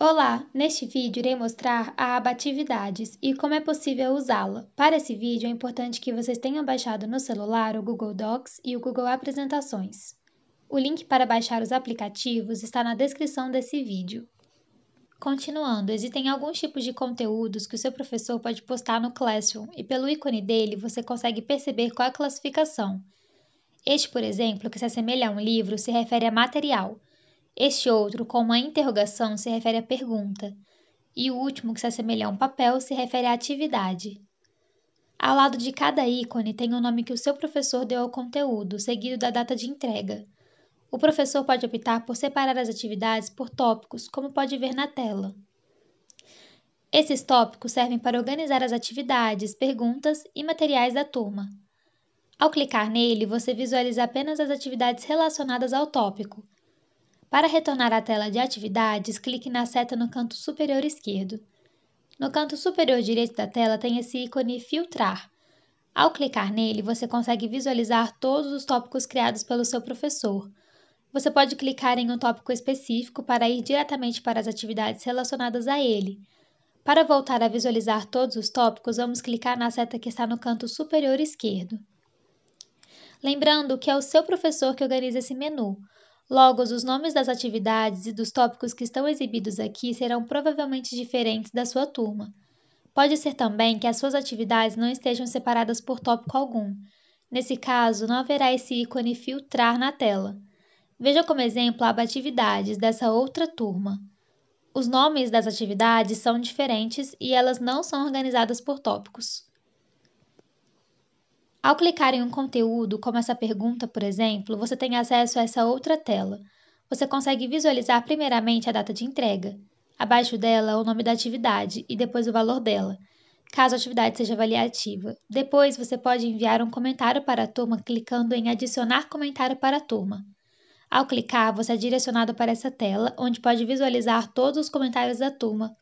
Olá! Neste vídeo irei mostrar a aba Atividades e como é possível usá-la. Para esse vídeo é importante que vocês tenham baixado no celular o Google Docs e o Google Apresentações. O link para baixar os aplicativos está na descrição desse vídeo. Continuando, existem alguns tipos de conteúdos que o seu professor pode postar no Classroom e pelo ícone dele você consegue perceber qual é a classificação. Este, por exemplo, que se assemelha a um livro, se refere a material, este outro, com uma interrogação, se refere à pergunta, e o último, que se assemelha a um papel, se refere à atividade. Ao lado de cada ícone tem o nome que o seu professor deu ao conteúdo, seguido da data de entrega. O professor pode optar por separar as atividades por tópicos, como pode ver na tela. Esses tópicos servem para organizar as atividades, perguntas e materiais da turma. Ao clicar nele, você visualiza apenas as atividades relacionadas ao tópico para retornar à tela de atividades, clique na seta no canto superior esquerdo. No canto superior direito da tela tem esse ícone Filtrar. Ao clicar nele, você consegue visualizar todos os tópicos criados pelo seu professor. Você pode clicar em um tópico específico para ir diretamente para as atividades relacionadas a ele. Para voltar a visualizar todos os tópicos, vamos clicar na seta que está no canto superior esquerdo. Lembrando que é o seu professor que organiza esse menu. Logo, os nomes das atividades e dos tópicos que estão exibidos aqui serão provavelmente diferentes da sua turma. Pode ser também que as suas atividades não estejam separadas por tópico algum. Nesse caso, não haverá esse ícone filtrar na tela. Veja como exemplo a aba Atividades dessa outra turma. Os nomes das atividades são diferentes e elas não são organizadas por tópicos. Ao clicar em um conteúdo, como essa pergunta, por exemplo, você tem acesso a essa outra tela. Você consegue visualizar primeiramente a data de entrega, abaixo dela o nome da atividade e depois o valor dela, caso a atividade seja avaliativa. Depois, você pode enviar um comentário para a turma clicando em Adicionar comentário para a turma. Ao clicar, você é direcionado para essa tela, onde pode visualizar todos os comentários da turma,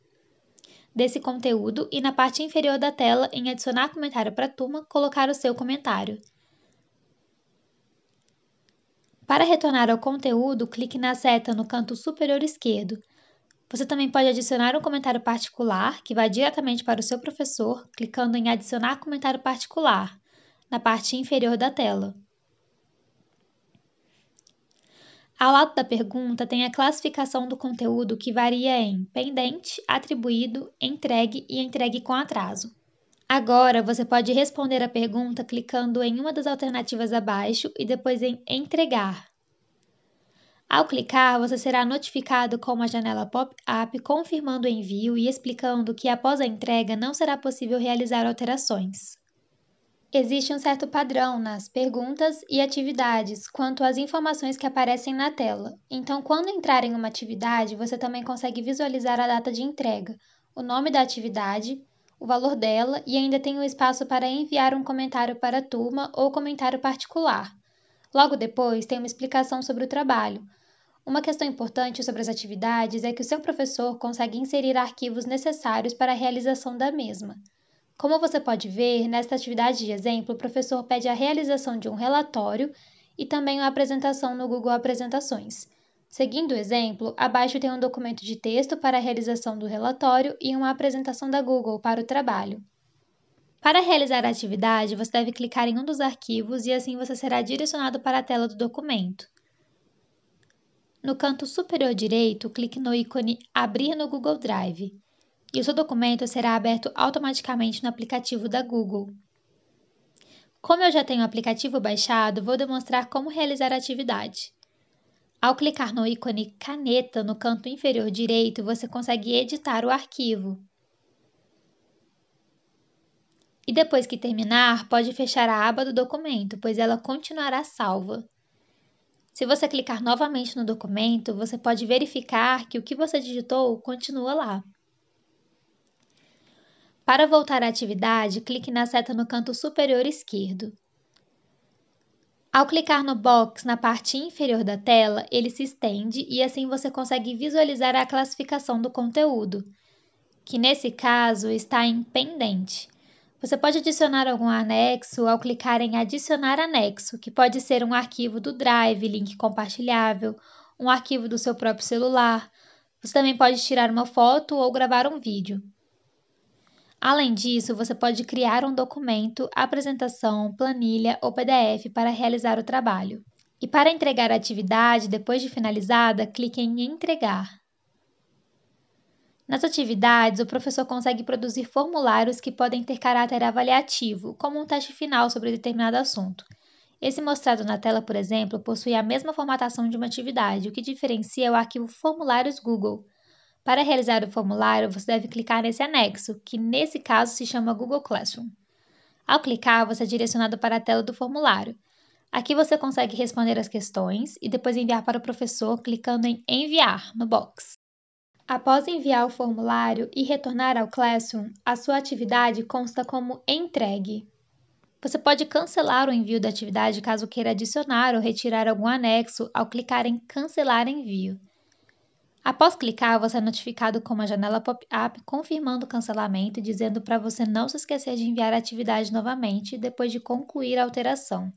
desse conteúdo e na parte inferior da tela, em adicionar comentário para a turma, colocar o seu comentário. Para retornar ao conteúdo, clique na seta no canto superior esquerdo. Você também pode adicionar um comentário particular, que vai diretamente para o seu professor, clicando em Adicionar comentário particular, na parte inferior da tela. Ao lado da pergunta tem a classificação do conteúdo que varia em pendente, atribuído, entregue e entregue com atraso. Agora você pode responder a pergunta clicando em uma das alternativas abaixo e depois em entregar. Ao clicar, você será notificado com uma janela pop-up confirmando o envio e explicando que após a entrega não será possível realizar alterações. Existe um certo padrão nas perguntas e atividades quanto às informações que aparecem na tela. Então, quando entrar em uma atividade, você também consegue visualizar a data de entrega, o nome da atividade, o valor dela e ainda tem o um espaço para enviar um comentário para a turma ou comentário particular. Logo depois, tem uma explicação sobre o trabalho. Uma questão importante sobre as atividades é que o seu professor consegue inserir arquivos necessários para a realização da mesma. Como você pode ver, nesta atividade de exemplo, o professor pede a realização de um relatório e também uma apresentação no Google Apresentações. Seguindo o exemplo, abaixo tem um documento de texto para a realização do relatório e uma apresentação da Google para o trabalho. Para realizar a atividade, você deve clicar em um dos arquivos e assim você será direcionado para a tela do documento. No canto superior direito, clique no ícone Abrir no Google Drive e o seu documento será aberto automaticamente no aplicativo da Google. Como eu já tenho o aplicativo baixado, vou demonstrar como realizar a atividade. Ao clicar no ícone Caneta no canto inferior direito, você consegue editar o arquivo. E depois que terminar, pode fechar a aba do documento, pois ela continuará salva. Se você clicar novamente no documento, você pode verificar que o que você digitou continua lá. Para voltar à atividade, clique na seta no canto superior esquerdo. Ao clicar no box na parte inferior da tela, ele se estende e assim você consegue visualizar a classificação do conteúdo, que nesse caso está em pendente. Você pode adicionar algum anexo ao clicar em Adicionar anexo, que pode ser um arquivo do Drive, link compartilhável, um arquivo do seu próprio celular. Você também pode tirar uma foto ou gravar um vídeo. Além disso, você pode criar um documento, apresentação, planilha ou PDF para realizar o trabalho. E para entregar a atividade, depois de finalizada, clique em Entregar. Nas atividades, o professor consegue produzir formulários que podem ter caráter avaliativo, como um teste final sobre determinado assunto. Esse mostrado na tela, por exemplo, possui a mesma formatação de uma atividade, o que diferencia o arquivo Formulários Google, para realizar o formulário, você deve clicar nesse anexo, que nesse caso se chama Google Classroom. Ao clicar, você é direcionado para a tela do formulário. Aqui você consegue responder as questões e depois enviar para o professor clicando em Enviar no box. Após enviar o formulário e retornar ao Classroom, a sua atividade consta como entregue. Você pode cancelar o envio da atividade caso queira adicionar ou retirar algum anexo ao clicar em Cancelar envio. Após clicar, você é notificado com uma janela pop-up confirmando o cancelamento e dizendo para você não se esquecer de enviar a atividade novamente depois de concluir a alteração.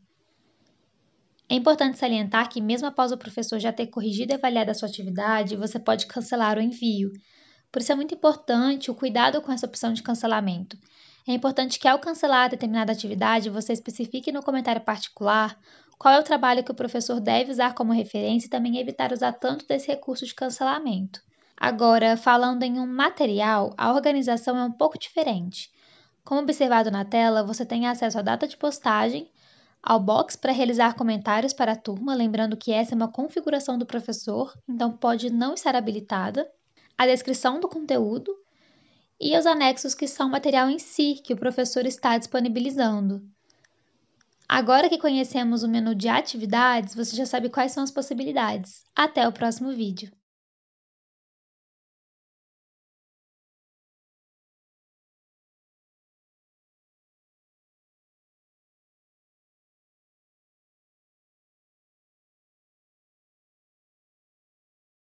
É importante salientar que, mesmo após o professor já ter corrigido e avaliado a sua atividade, você pode cancelar o envio. Por isso é muito importante o cuidado com essa opção de cancelamento. É importante que, ao cancelar determinada atividade, você especifique no comentário particular qual é o trabalho que o professor deve usar como referência e também evitar usar tanto desse recurso de cancelamento. Agora, falando em um material, a organização é um pouco diferente. Como observado na tela, você tem acesso à data de postagem, ao box para realizar comentários para a turma, lembrando que essa é uma configuração do professor, então pode não estar habilitada, a descrição do conteúdo e os anexos que são o material em si que o professor está disponibilizando. Agora que conhecemos o menu de atividades, você já sabe quais são as possibilidades. Até o próximo vídeo!